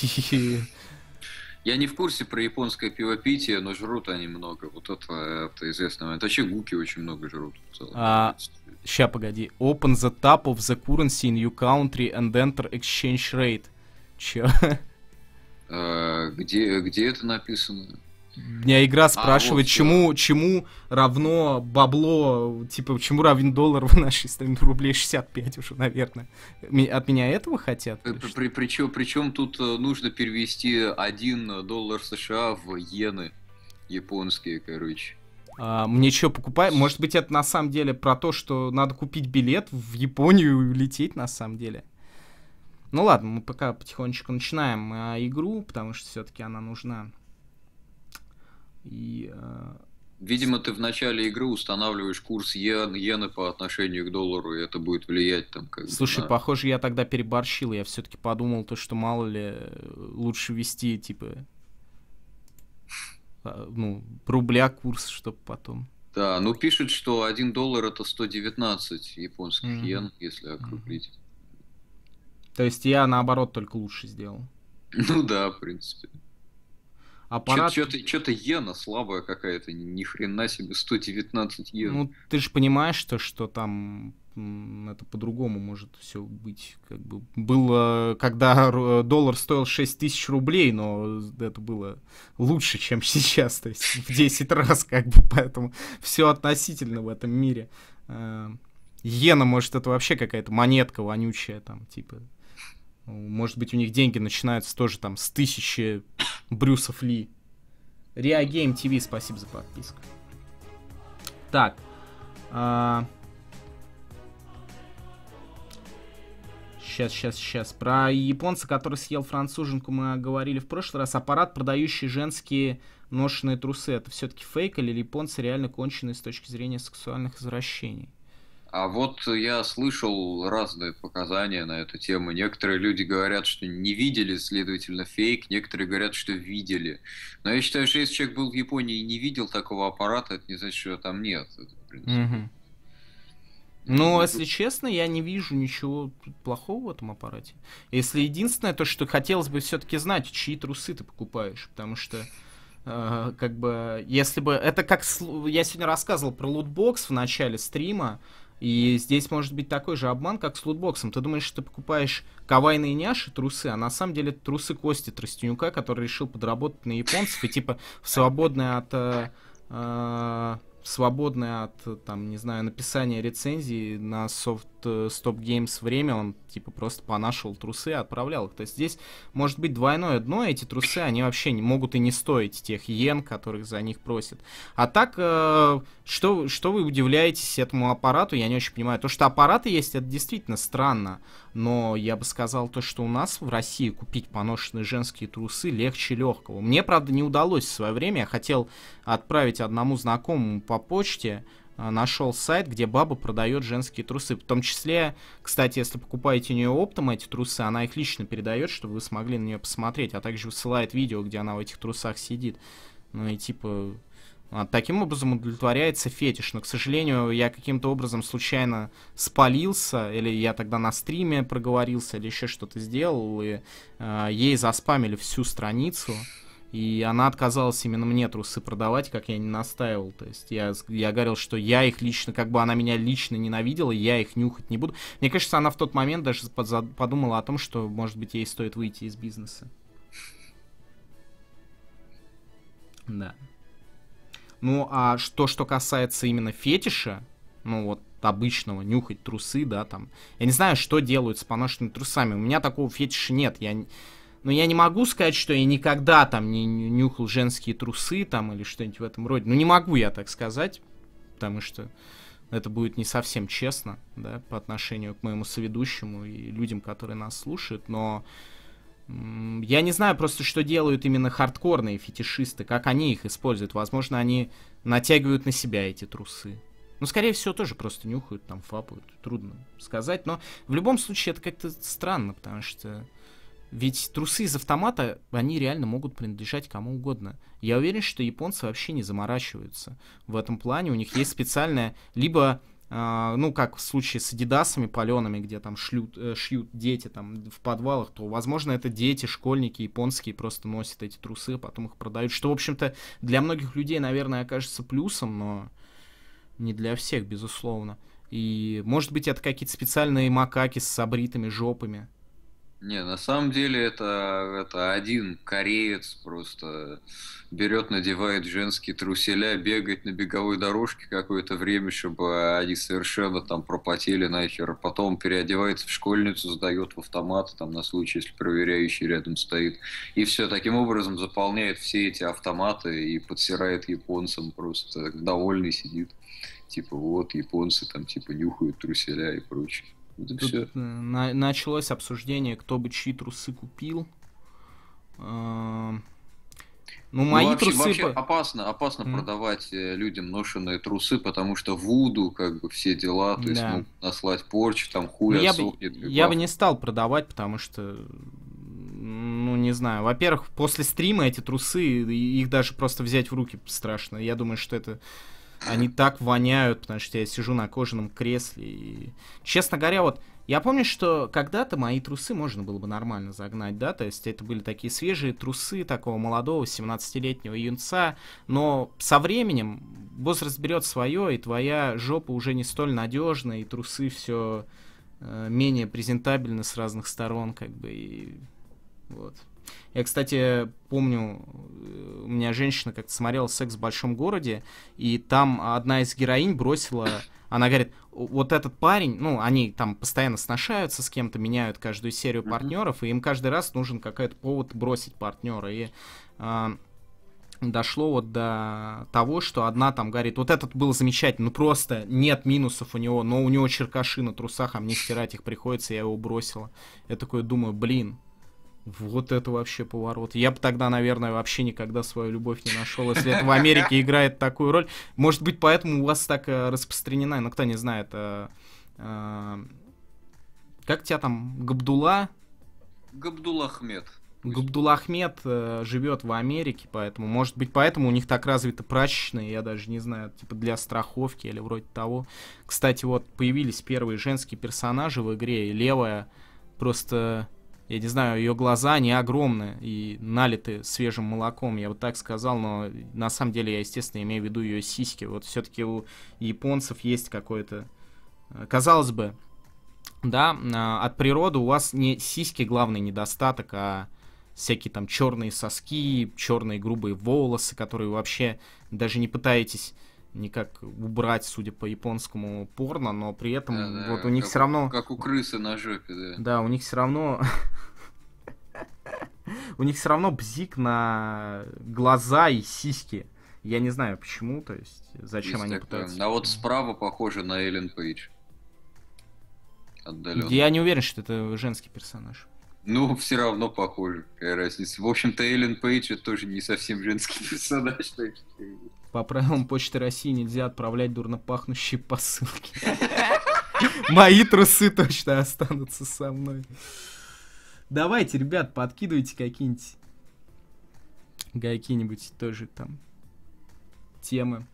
Я не в курсе про японское пивопитие, но жрут они много. Вот это, это известно. Это вообще гуки очень много жрут. А, ща, погоди. Open the tap of the currency in your country and enter exchange rate. Че? А, э, где, где это написано? меня игра а, спрашивает, а, вот, чему, чему равно бабло, типа, чему равен доллар в нашей стране, рублей 65 уже, наверное. От меня этого хотят? Э, при, при, причем, тут э, нужно перевести 1 доллар США в иены японские, короче. А, мне что, покупать? Может быть, это на самом деле про то, что надо купить билет в Японию и улететь на самом деле? Ну ладно, мы пока потихонечку начинаем а, игру, потому что все-таки она нужна и, э... Видимо, ты в начале игры устанавливаешь курс йен, иены по отношению к доллару, и это будет влиять там как Слушай, на... похоже, я тогда переборщил. Я все-таки подумал то, что мало ли э, лучше вести, типа, а, ну, рубля курс, чтобы потом... Да, ну пишут что 1 доллар это 119 японских mm-hmm. йен, если округлить. Mm-hmm. То есть я наоборот только лучше сделал. Ну да, в принципе аппарат... Что-то иена слабая какая-то, ни хрена себе, 119 иен. Ну, ты же понимаешь, что, что там это по-другому может все быть. Как бы было, когда э, доллар стоил 6 тысяч рублей, но это было лучше, чем сейчас, то есть в 10 раз, как бы, поэтому все относительно в этом мире. Э, иена, может, это вообще какая-то монетка вонючая, там, типа, может быть, у них деньги начинаются тоже там с тысячи Брюсов Ли. Риа Гейм ТВ, спасибо за подписку. Так. А... Сейчас, сейчас, сейчас. Про японца, который съел француженку, мы говорили в прошлый раз. Аппарат, продающий женские ношенные трусы. Это все-таки фейк или японцы реально конченые с точки зрения сексуальных извращений? А вот я слышал разные показания на эту тему. Некоторые люди говорят, что не видели, следовательно, фейк. Некоторые говорят, что видели. Но я считаю, что если человек был в Японии и не видел такого аппарата, это не значит, что там нет. Угу. Ну, если честно, я не вижу ничего плохого в этом аппарате. Если единственное, то что хотелось бы все-таки знать, чьи трусы ты покупаешь, потому что э, как бы, если бы, это как, я сегодня рассказывал про лутбокс в начале стрима, и здесь может быть такой же обман, как с лутбоксом. Ты думаешь, что ты покупаешь кавайные няши, трусы, а на самом деле это трусы Кости Тростенюка, который решил подработать на японцев и типа свободное от... Э, э, свободное от, там, не знаю, написания рецензии на софт Э, Stop Games время, он типа просто понашивал трусы и отправлял их. То есть здесь может быть двойное дно, эти трусы, они вообще не могут и не стоить тех йен, которых за них просят. А так, э, что, что вы удивляетесь этому аппарату, я не очень понимаю. То, что аппараты есть, это действительно странно, но я бы сказал то, что у нас в России купить поношенные женские трусы легче легкого. Мне, правда, не удалось в свое время, я хотел отправить одному знакомому по почте, Э, нашел сайт, где баба продает женские трусы. В том числе, кстати, если покупаете у нее оптом эти трусы, она их лично передает, чтобы вы смогли на нее посмотреть, а также высылает видео, где она в этих трусах сидит. Ну и типа, а, таким образом удовлетворяется фетиш. Но, к сожалению, я каким-то образом случайно спалился, или я тогда на стриме проговорился, или еще что-то сделал, и э, ей заспамили всю страницу. И она отказалась именно мне трусы продавать, как я не настаивал. То есть я, я говорил, что я их лично, как бы она меня лично ненавидела, я их нюхать не буду. Мне кажется, она в тот момент даже подумала о том, что, может быть, ей стоит выйти из бизнеса. Да. Ну, а что, что касается именно фетиша, ну вот обычного, нюхать трусы, да, там. Я не знаю, что делают с поношенными трусами. У меня такого фетиша нет. Я но я не могу сказать, что я никогда там не нюхал женские трусы там или что-нибудь в этом роде. Ну, не могу я так сказать, потому что это будет не совсем честно, да, по отношению к моему соведущему и людям, которые нас слушают, но я не знаю просто, что делают именно хардкорные фетишисты, как они их используют. Возможно, они натягивают на себя эти трусы. Ну, скорее всего, тоже просто нюхают, там, фапают. Трудно сказать, но в любом случае это как-то странно, потому что ведь трусы из автомата, они реально могут принадлежать кому угодно. Я уверен, что японцы вообще не заморачиваются в этом плане. У них есть специальная, либо Uh, ну, как в случае с адидасами палеными, где там шлют, э, шьют дети там в подвалах, то, возможно, это дети, школьники японские просто носят эти трусы, а потом их продают, что, в общем-то, для многих людей, наверное, окажется плюсом, но не для всех, безусловно. И, может быть, это какие-то специальные макаки с обритыми жопами, не, на самом деле это, это один кореец просто берет, надевает женские труселя, бегает на беговой дорожке какое-то время, чтобы они совершенно там пропотели нахер. А потом переодевается в школьницу, сдает в автомат там на случай, если проверяющий рядом стоит. И все, таким образом заполняет все эти автоматы и подсирает японцам просто довольный сидит. Типа вот, японцы там типа нюхают труселя и прочее. Тут э, на- началось обсуждение, кто бы чьи трусы купил. Эм, ну, ну, мои ну, вообще, трусы... Вообще опасно, опасно mm. продавать э, людям ношенные трусы, потому что вуду, как бы, все дела, то да. есть ну, могут наслать порчу, там хуй ну, я Бы, я бы не стал продавать, потому что, ну, не знаю. Во-первых, после стрима эти трусы, их даже просто взять в руки страшно. Я думаю, что это они так воняют, потому что я сижу на кожаном кресле. И... Честно говоря, вот я помню, что когда-то мои трусы можно было бы нормально загнать, да, то есть это были такие свежие трусы такого молодого 17-летнего юнца, но со временем возраст берет свое, и твоя жопа уже не столь надежна, и трусы все э, менее презентабельны с разных сторон, как бы, и вот. Я, кстати, помню, э, у меня женщина как-то смотрела «Секс в большом городе», и там одна из героинь бросила... Она говорит, вот этот парень, ну, они там постоянно сношаются с кем-то, меняют каждую серию партнеров, и им каждый раз нужен какой-то повод бросить партнера. И а, дошло вот до того, что одна там говорит, вот этот был замечательный, ну просто нет минусов у него, но у него черкаши на трусах, а мне стирать их приходится, я его бросила. Я такой думаю, блин, вот это вообще поворот. Я бы тогда, наверное, вообще никогда свою любовь не нашел, если это в Америке играет такую роль. Может быть, поэтому у вас так э, распространена, но ну, кто не знает. Э, э, как тебя там, Габдула? Габдула Ахмед. Габдулла Ахмед живет в Америке, поэтому, может быть, поэтому у них так развиты прачечные, я даже не знаю, типа для страховки или вроде того. Кстати, вот появились первые женские персонажи в игре, и левая просто я не знаю, ее глаза, они огромные и налиты свежим молоком. Я вот так сказал, но на самом деле я, естественно, имею в виду ее сиськи. Вот все-таки у японцев есть какое-то... Э, казалось бы, да, а, от природы у вас не сиськи главный недостаток, а всякие там черные соски, черные грубые волосы, которые вообще даже не пытаетесь никак убрать, судя по японскому порно, но при этом да, да, вот у них все равно... Как у крысы на жопе, да. Да, у них все равно... У них все равно бзик на глаза и сиськи. Я не знаю почему, то есть зачем они пытаются. А вот справа похоже на Эллен Пейдж. Отдаленно. Я не уверен, что это женский персонаж. Ну, все равно похоже, какая разница. В общем-то, Эллен Пейдж это тоже не совсем женский персонаж, так что... По правилам Почты России нельзя отправлять дурнопахнущие посылки. Мои трусы точно останутся со мной. Давайте, ребят, подкидывайте какие-нибудь какие-нибудь тоже там темы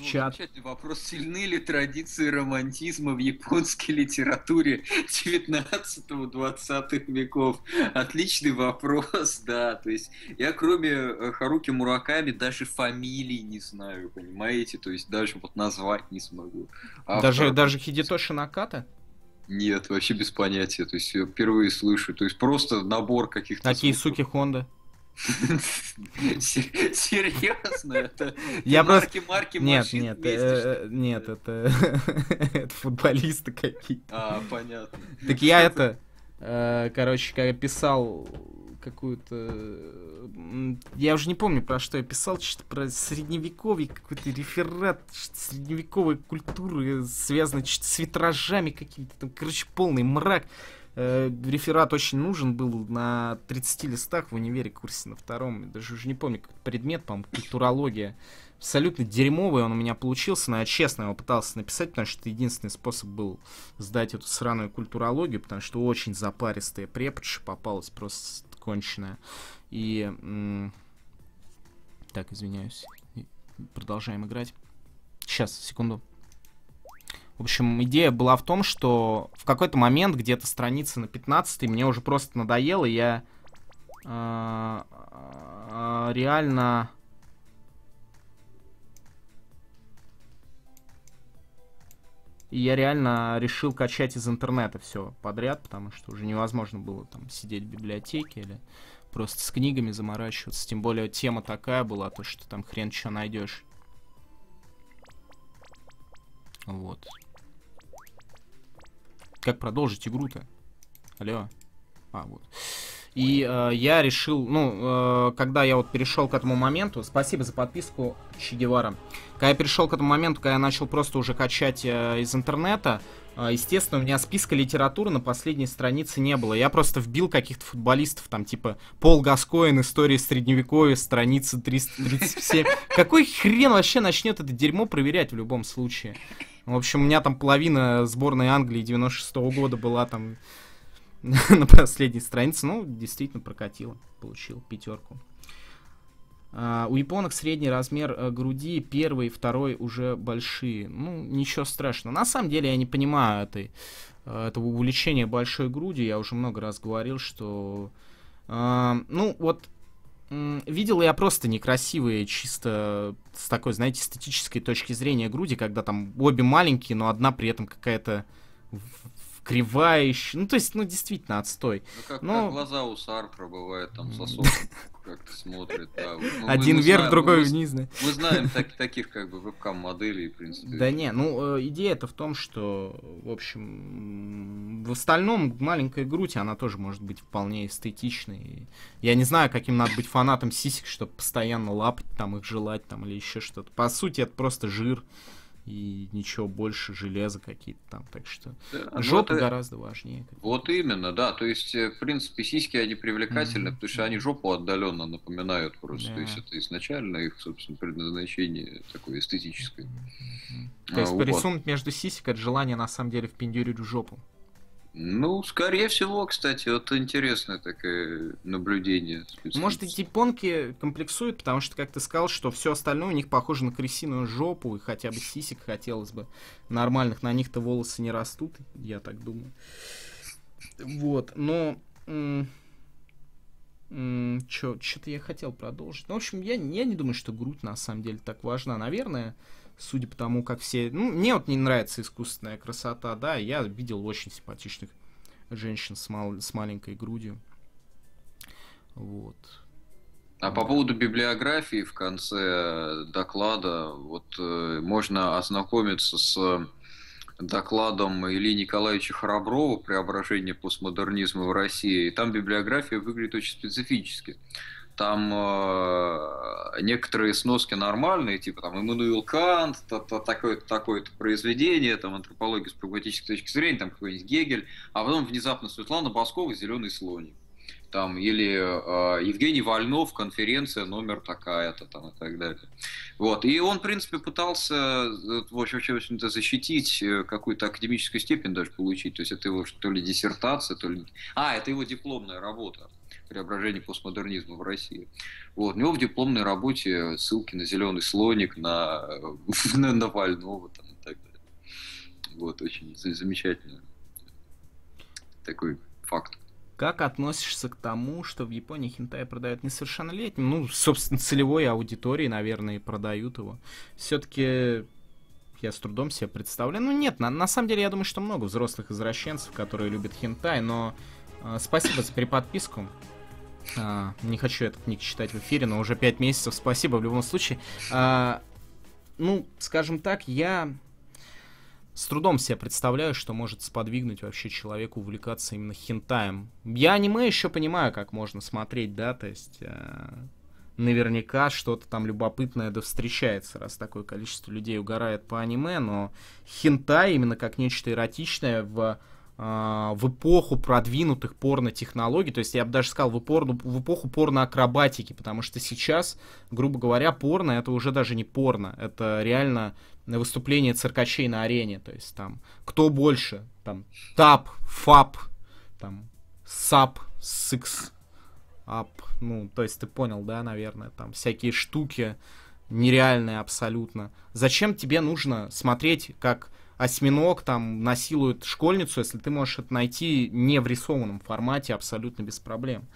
ну, чат. вопрос, сильны ли традиции романтизма в японской литературе 19-20 веков? Отличный вопрос, да. То есть я кроме э, Харуки Мураками даже фамилии не знаю, понимаете? То есть даже вот назвать не смогу. А даже, Харуки... даже Хидетоши Наката? Нет, вообще без понятия. То есть я впервые слышу. То есть просто набор каких-то... Такие звуков. суки Хонда. Серьезно? Это я марки, марки, Нет, нет, э, э, нет, это футболисты какие-то. А, понятно. Так я это, э, короче, писал какую-то... Я уже не помню, про что я писал, что-то про средневековье, какой-то реферат средневековой культуры, связанный с витражами какими-то, там, короче, полный мрак. Э, реферат очень нужен был на 30 листах в универе курсе на втором, даже уже не помню, какой предмет, по-моему, культурология. Абсолютно дерьмовый он у меня получился, но я честно его пытался написать, потому что это единственный способ был сдать эту сраную культурологию, потому что очень запаристая преподша попалась просто конченая. И... Так, извиняюсь. Продолжаем играть. Сейчас, секунду. В общем, идея была в том, что в какой-то момент, где-то страница на 15 мне уже просто надоело, я э, э, реально И я реально решил качать из интернета все подряд, потому что уже невозможно было там сидеть в библиотеке или просто с книгами заморачиваться. Тем более тема такая была, то что там хрен что найдешь. Вот. Как продолжить игру-то? Алло. А, вот. И э, я решил, ну, э, когда я вот перешел к этому моменту, спасибо за подписку Че Гевара. Когда я перешел к этому моменту, когда я начал просто уже качать э, из интернета, э, естественно, у меня списка литературы на последней странице не было. Я просто вбил каких-то футболистов, там, типа, Пол Гаскоин, История Средневековья, страница 337. Какой хрен вообще начнет это дерьмо проверять в любом случае? В общем, у меня там половина сборной Англии 96 -го года была там на последней странице. Ну, действительно прокатило, получил пятерку. А, у японок средний размер э, груди, первый и второй уже большие. Ну, ничего страшного. На самом деле я не понимаю этой, э, этого увлечения большой груди. Я уже много раз говорил, что... Э, ну, вот видел я просто некрасивые, чисто с такой, знаете, статической точки зрения груди, когда там обе маленькие, но одна при этом какая-то кривая еще. Ну, то есть, ну, действительно, отстой. Ну, как, Но... как глаза у Саркра бывает там сосок как-то смотрит, да. Ну, Один мы, вверх, знаем, другой мы, вниз, да. Мы знаем так, таких как бы вебкам-моделей, в принципе. Да не, ну э, идея-то в том, что, в общем, в остальном маленькая грудь, она тоже может быть вполне эстетичной. Я не знаю, каким надо быть фанатом сисек, чтобы постоянно лапать, там их желать, там или еще что-то. По сути, это просто жир и ничего больше, железа какие-то там, так что да, ну жопа это... гораздо важнее. Вот именно, да, то есть, э, в принципе, сиськи, они привлекательны, mm-hmm. потому что они жопу отдаленно напоминают просто, yeah. то есть это изначально их, собственно, предназначение такое эстетическое. Mm-hmm. То есть а, вот. порисунок между сисек, это желание, на самом деле, впендюрить в жопу. Ну, скорее всего, кстати, вот интересное такое наблюдение. Ну, может, эти понки комплексуют, потому что, как ты сказал, что все остальное у них похоже на крысиную жопу, и хотя бы сисек хотелось бы нормальных, на них-то волосы не растут, я так думаю. Вот, но... Что-то я хотел продолжить. Ну, в общем, я, я не думаю, что грудь на самом деле так важна. Наверное, судя по тому, как все... Ну, мне вот не нравится искусственная красота, да, я видел очень симпатичных женщин с, мал... с маленькой грудью. Вот. А по поводу библиографии в конце э, доклада, вот э, можно ознакомиться с э, докладом Ильи Николаевича Храброва «Преображение постмодернизма в России». И там библиография выглядит очень специфически там э, некоторые сноски нормальные, типа там Эммануил Кант, такое-то такое то произведение, там антропология с прагматической точки зрения, там какой-нибудь Гегель, а потом внезапно Светлана Баскова «Зеленый слоник». Там, или э, Евгений Вольнов, конференция номер такая-то, там, и так далее. Вот. И он, в принципе, пытался э, в общем-то, защитить э, какую-то академическую степень даже получить. То есть это его, что ли, диссертация, то ли... А, это его дипломная работа преображения постмодернизма в России. Вот. У него в дипломной работе ссылки на «Зеленый слоник», на, на, на там, и так далее. Вот, очень замечательный такой факт. Как относишься к тому, что в Японии хентай продают несовершеннолетним? Ну, собственно, целевой аудитории, наверное, и продают его. Все-таки я с трудом себе представляю. Ну, нет, на, на самом деле, я думаю, что много взрослых извращенцев, которые любят хентай, но э, спасибо за переподписку. А, не хочу этот ник читать в эфире, но уже 5 месяцев. Спасибо в любом случае. А, ну, скажем так, я с трудом себе представляю, что может сподвигнуть вообще человеку увлекаться именно хентаем. Я аниме еще понимаю, как можно смотреть, да, то есть э, наверняка что-то там любопытное да встречается, раз такое количество людей угорает по аниме, но хентай именно как нечто эротичное в а, в эпоху продвинутых порно-технологий, то есть я бы даже сказал в, порно, в эпоху порно-акробатики, потому что сейчас, грубо говоря, порно это уже даже не порно, это реально выступление циркачей на арене, то есть там кто больше, там тап, фап, там сап, секс ап, ну, то есть ты понял, да, наверное, там всякие штуки нереальные абсолютно. Зачем тебе нужно смотреть, как осьминог там насилует школьницу, если ты можешь это найти не в рисованном формате абсолютно без проблем.